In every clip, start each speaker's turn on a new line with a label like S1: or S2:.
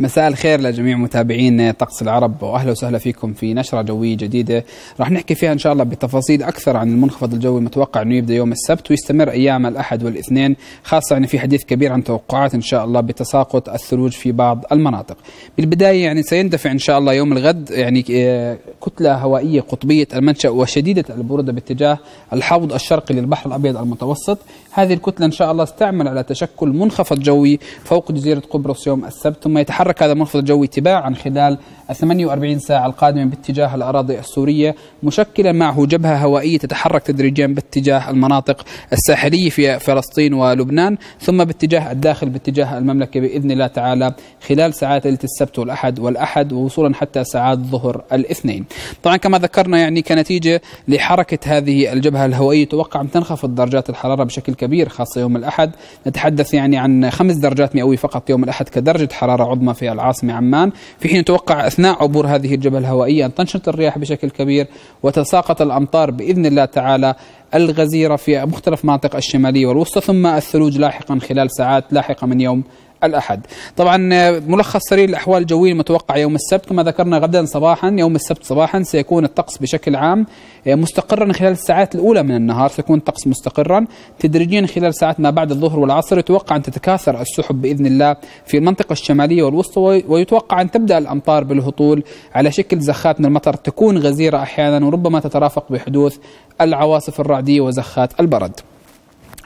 S1: مساء الخير لجميع متابعين طقس العرب واهلا وسهلا فيكم في نشره جويه جديده راح نحكي فيها ان شاء الله بتفاصيل اكثر عن المنخفض الجوي المتوقع انه يبدا يوم السبت ويستمر ايام الاحد والاثنين خاصه ان في حديث كبير عن توقعات ان شاء الله بتساقط الثلوج في بعض المناطق بالبدايه يعني سيندفع ان شاء الله يوم الغد يعني آه، كتله هوائيه قطبيه المنشا وشديده البروده باتجاه الحوض الشرقي للبحر الابيض المتوسط هذه الكتله ان شاء الله استعمل على تشكل منخفض جوي فوق جزيره قبرص يوم السبت ثم يتحرك يتحرك هذا المنخفض الجوي تباعا خلال 48 ساعة القادمة باتجاه الأراضي السورية مشكلا معه جبهة هوائية تتحرك تدريجيا باتجاه المناطق الساحلية في فلسطين ولبنان ثم باتجاه الداخل باتجاه المملكة بإذن الله تعالى خلال ساعات ليلة السبت والأحد والأحد ووصولا حتى ساعات ظهر الاثنين طبعا كما ذكرنا يعني كنتيجة لحركة هذه الجبهة الهوائية توقع أن تنخفض درجات الحرارة بشكل كبير خاصة يوم الأحد نتحدث يعني عن خمس درجات مئوية فقط يوم الأحد كدرجة حرارة عظمى في العاصمة عمان في حين توقع أثناء عبور هذه الجبهة الهوائية أن تنشط الرياح بشكل كبير وتتساقط الأمطار بإذن الله تعالى الغزيرة في مختلف مناطق الشمالية والوسطى ثم الثلوج لاحقا خلال ساعات لاحقة من يوم الأحد طبعا آه، ملخص سريع الأحوال الجوية المتوقعه يوم السبت كما ذكرنا غدا صباحا يوم السبت صباحا سيكون الطقس بشكل عام آه، مستقرا خلال الساعات الأولى من النهار سيكون الطقس مستقرا تدريجيا خلال ساعات ما بعد الظهر والعصر يتوقع أن تتكاثر السحب بإذن الله في المنطقة الشمالية والوسطى ويتوقع أن تبدأ الأمطار بالهطول على شكل زخات من المطر تكون غزيرة أحيانا وربما تترافق بحدوث العواصف الرعدية وزخات البرد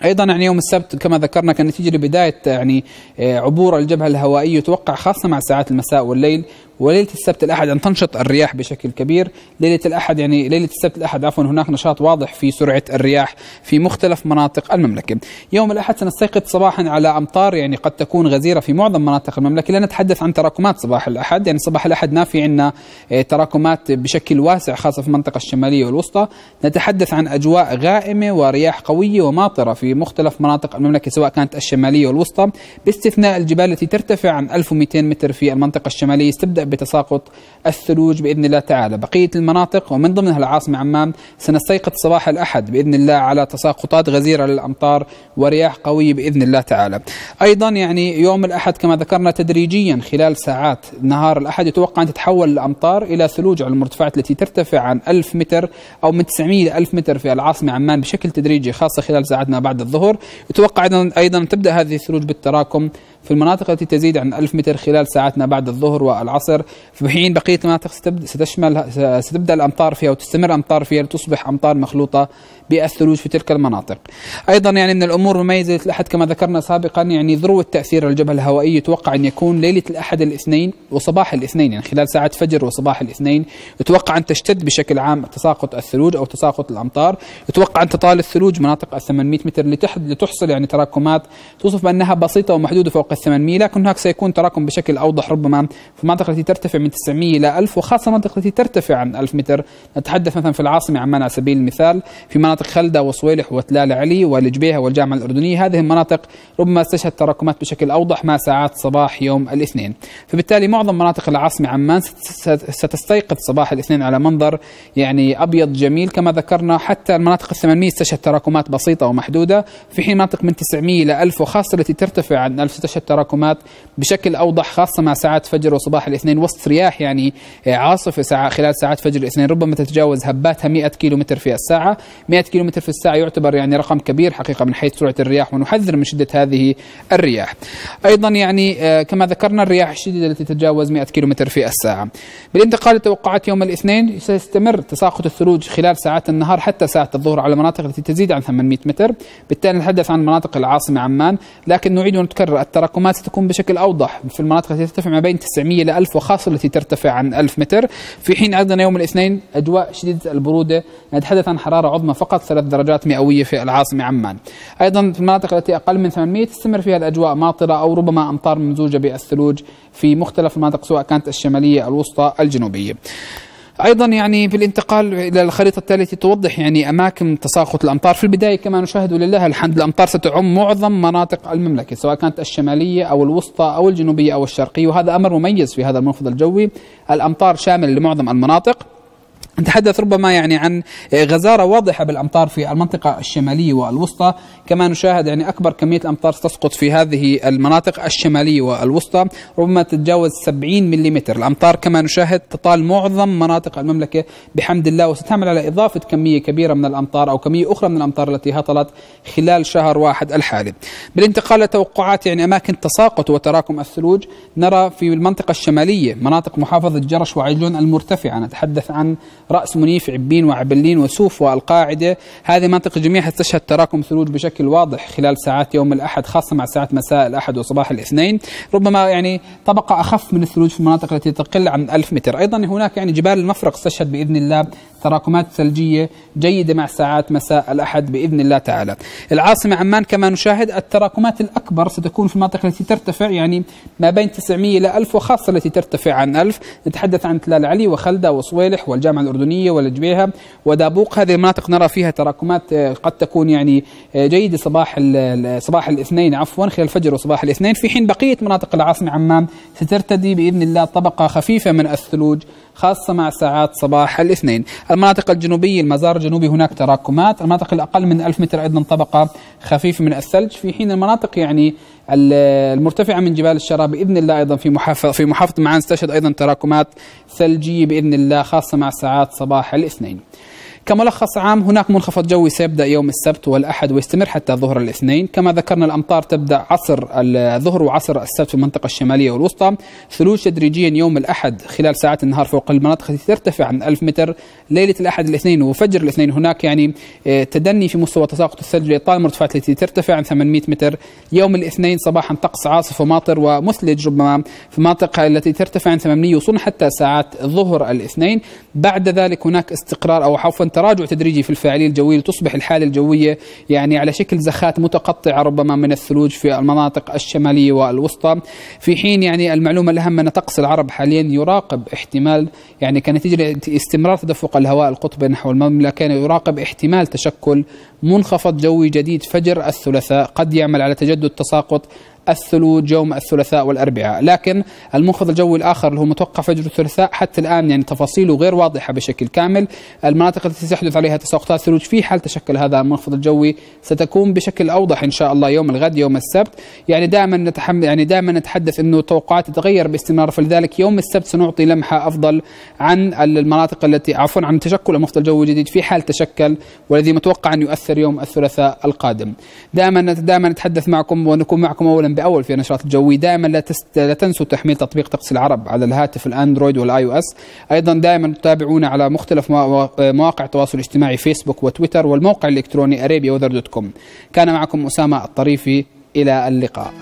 S1: ايضا يعني يوم السبت كما ذكرنا كانت تجري بدايه يعني آه، عبور الجبهه الهوائيه يتوقع خاصه مع ساعات المساء والليل وليله السبت الاحد ان تنشط الرياح بشكل كبير، ليله الاحد يعني ليله السبت الاحد عفوا هناك نشاط واضح في سرعه الرياح في مختلف مناطق المملكه. يوم الاحد سنستيقظ صباحا على امطار يعني قد تكون غزيره في معظم مناطق المملكه، لا نتحدث عن تراكمات صباح الاحد، يعني صباح الاحد ما في عندنا تراكمات بشكل واسع خاصه في المنطقه الشماليه والوسطى، نتحدث عن اجواء غائمه ورياح قويه وماطره في مختلف مناطق المملكه سواء كانت الشماليه والوسطى، باستثناء الجبال التي ترتفع عن 1200 متر في المنطقه الشماليه، استبدأ بتساقط الثلوج بإذن الله تعالى بقية المناطق ومن ضمنها العاصمة عمان سنستيقظ صباح الأحد بإذن الله على تساقطات غزيرة للأمطار ورياح قوية بإذن الله تعالى أيضا يعني يوم الأحد كما ذكرنا تدريجيا خلال ساعات نهار الأحد يتوقع أن تتحول الأمطار إلى ثلوج على المرتفعات التي ترتفع عن 1000 متر أو من 900 ل 1000 متر في العاصمة عمان بشكل تدريجي خاصة خلال ساعاتنا بعد الظهر يتوقع أيضا تبدأ هذه الثلوج بالتراكم في المناطق التي تزيد عن 1000 متر خلال ساعاتنا بعد الظهر والعصر في حين بقية المناطق ستشمل ستبدأ الأمطار فيها وتستمر الأمطار فيها لتصبح أمطار مخلوطة بالثلوج في تلك المناطق أيضا يعني من الأمور المميزة الأحد كما ذكرنا سابقا يعني ذروة تأثير الجبهة الهوائية يتوقع أن يكون ليلة الأحد الاثنين وصباح الاثنين يعني خلال ساعة فجر وصباح الاثنين يتوقع أن تشتد بشكل عام تساقط الثلوج أو تساقط الأمطار يتوقع أن تطال الثلوج مناطق ال 800 متر لتحصل يعني تراكمات توصف بأنها بسيطة ومحدودة فوق 800 لكن هناك سيكون تراكم بشكل أوضح ربما في المناطق التي ترتفع من 900 إلى 1000 وخاصة المناطق التي ترتفع عن 1000 متر نتحدث مثلا في العاصمة عمان على سبيل المثال في مناطق خلدة وصويلح وتلال علي والجبيهة والجامعة الأردنية هذه المناطق ربما استشهد تراكمات بشكل أوضح مع ساعات صباح يوم الاثنين فبالتالي معظم مناطق العاصمة عمان ستستيقظ صباح الاثنين على منظر يعني أبيض جميل كما ذكرنا حتى المناطق ال 800 استشهد تراكمات بسيطة ومحدودة في حين مناطق من 900 إلى 1000 وخاصة التي ترتفع عن 1000 استشهد التراكمات بشكل أوضح خاصة مع ساعات فجر وصباح الاثنين وسط رياح يعني آه، عاصفة ساعة خلال ساعات فجر الاثنين ربما تتجاوز هباتها 100 متر في الساعة 100 متر في الساعة يعتبر يعني رقم كبير حقيقة من حيث سرعة الرياح ونحذر من شدة هذه الرياح أيضا يعني آه، كما ذكرنا الرياح الشديدة التي تتجاوز 100 متر في الساعة بالانتقال لتوقعات يوم الاثنين سيستمر تساقط الثلوج خلال ساعات النهار حتى ساعة الظهر على المناطق التي تزيد عن 800 متر بالتالي نتحدث عن مناطق العاصمة عمان لكن نعيد ونتكرر التراكم التراكمات ستكون بشكل أوضح في المناطق التي ترتفع ما بين 900 ل 1000 وخاصة التي ترتفع عن 1000 متر في حين عندنا يوم الاثنين أجواء شديدة البرودة نتحدث عن حرارة عظمى فقط ثلاث درجات مئوية في العاصمة عمان أيضا في المناطق التي أقل من 800 تستمر فيها الأجواء ماطرة أو ربما أمطار ممزوجة بالثلوج في مختلف المناطق سواء كانت الشمالية الوسطى الجنوبية ايضا يعني في الانتقال الى الخريطه التاليه توضح يعني اماكن تساقط الامطار في البدايه كما نشاهد ولله الحمد الامطار ستعم معظم مناطق المملكه سواء كانت الشماليه او الوسطى او الجنوبيه او الشرقيه وهذا امر مميز في هذا المنفذ الجوي الامطار شامل لمعظم المناطق نتحدث ربما يعني عن آه، غزارة واضحة بالأمطار في المنطقة الشمالية والوسطى كما نشاهد يعني أكبر كمية الأمطار تسقط في هذه المناطق الشمالية والوسطى ربما تتجاوز 70 ملم الأمطار كما نشاهد تطال معظم مناطق المملكة بحمد الله وستعمل على إضافة كمية كبيرة من الأمطار أو كمية أخرى من الأمطار التي هطلت خلال شهر واحد الحالي بالانتقال لتوقعات يعني أماكن تساقط وتراكم الثلوج نرى في المنطقة الشمالية مناطق محافظة جرش وعجلون المرتفعة نتحدث عن رأس منيف عبين وعبلين وسوف والقاعدة هذه منطقة جميعها تشهد تراكم ثلوج بشكل واضح خلال ساعات يوم الأحد خاصة مع ساعات مساء الأحد وصباح الاثنين ربما يعني طبقة أخف من الثلوج في المناطق التي تقل عن 1000 متر أيضا هناك يعني جبال المفرق تشهد بإذن الله تراكمات ثلجية جيدة مع ساعات مساء الأحد بإذن الله تعالى العاصمة عمان كما نشاهد التراكمات الأكبر ستكون في المناطق التي ترتفع يعني ما بين 900 إلى 1000 وخاصة التي ترتفع عن 1000 نتحدث عن تلال علي وخلدة وصويلح والجامعة الأردنية الأردنية والجبيهة ودابوق هذه المناطق نرى فيها تراكمات آه، قد تكون يعني آه، جيدة صباح صباح الاثنين عفوا خلال الفجر وصباح الاثنين في حين بقية مناطق العاصمة عمان سترتدي بإذن الله طبقة خفيفة من الثلوج خاصة مع ساعات صباح الاثنين المناطق الجنوبية المزار الجنوبي هناك تراكمات المناطق الأقل من 1000 متر أيضا طبقة خفيفة من الثلج في حين المناطق يعني المرتفعة من جبال الشراب بإذن الله أيضا في محافظة في محافظة معان ستشهد أيضا تراكمات ثلجية بإذن الله خاصة مع ساعات صباح الاثنين كملخص عام هناك منخفض جوي سيبدأ يوم السبت والأحد ويستمر حتى ظهر الاثنين كما ذكرنا الأمطار تبدأ عصر الظهر وعصر السبت في المنطقة الشمالية والوسطى ثلوج تدريجيا يوم الأحد خلال ساعات النهار فوق المناطق التي ترتفع عن 1000 متر ليلة الأحد الاثنين وفجر الاثنين هناك يعني آه، تدني في مستوى تساقط الثلج لاطال المرتفعات التي ترتفع عن 800 متر يوم الاثنين صباحا طقس عاصف وماطر ومثلج ربما في المنطقة التي ترتفع عن 800 وصول حتى ساعات ظهر الاثنين بعد ذلك هناك استقرار أو عفوا تراجع تدريجي في الفاعلية الجوية لتصبح الحالة الجوية يعني على شكل زخات متقطعة ربما من الثلوج في المناطق الشمالية والوسطى في حين يعني المعلومة الأهم أن طقس العرب حاليا يراقب احتمال يعني كنتيجة استمرار تدفق الهواء القطبي نحو المملكة كان يراقب احتمال تشكل منخفض جوي جديد فجر الثلاثاء قد يعمل على تجدد تساقط الثلوج يوم الثلاثاء والأربعاء لكن المنخفض الجوي الآخر اللي هو متوقع فجر الثلاثاء حتى الآن يعني تفاصيله غير واضحة بشكل كامل المناطق التي سيحدث عليها تساقطات ثلوج في حال تشكل هذا المنخفض الجوي ستكون بشكل أوضح إن شاء الله يوم الغد يوم السبت يعني دائما نتحمل يعني دائما نتحدث أنه التوقعات تتغير باستمرار فلذلك يوم السبت سنعطي لمحة أفضل عن المناطق التي عفوا عن تشكل المنخفض الجوي الجديد في حال تشكل والذي متوقع أن يؤثر يوم الثلاثاء القادم دائما دائما نتحدث معكم ونكون معكم أولا باول في نشرات الجوي دائما لا, تست... لا تنسوا تحميل تطبيق طقس العرب على الهاتف الاندرويد والاي او اس ايضا دائما تتابعونا على مختلف مواقع التواصل الاجتماعي فيسبوك وتويتر والموقع الالكتروني arabia.com كان معكم اسامه الطريفي الى اللقاء